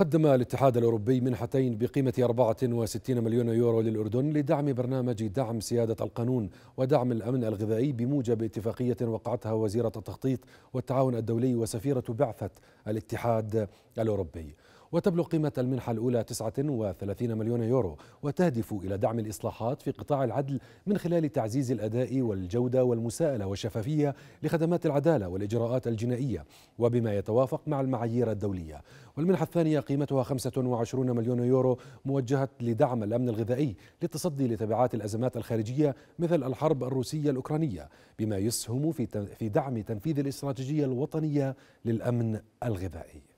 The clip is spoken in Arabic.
قدم الاتحاد الأوروبي منحتين بقيمة 64 مليون يورو للأردن لدعم برنامج دعم سيادة القانون ودعم الأمن الغذائي بموجب اتفاقية وقعتها وزيرة التخطيط والتعاون الدولي وسفيرة بعثة الاتحاد الأوروبي وتبلغ قيمة المنحة الأولى 39 مليون يورو وتهدف إلى دعم الإصلاحات في قطاع العدل من خلال تعزيز الأداء والجودة والمساءلة والشفافية لخدمات العدالة والإجراءات الجنائية وبما يتوافق مع المعايير الدولية والمنحة الثانية قيمتها 25 مليون يورو موجهة لدعم الأمن الغذائي للتصدي لتبعات الأزمات الخارجية مثل الحرب الروسية الأوكرانية بما يسهم في دعم تنفيذ الاستراتيجية الوطنية للأمن الغذائي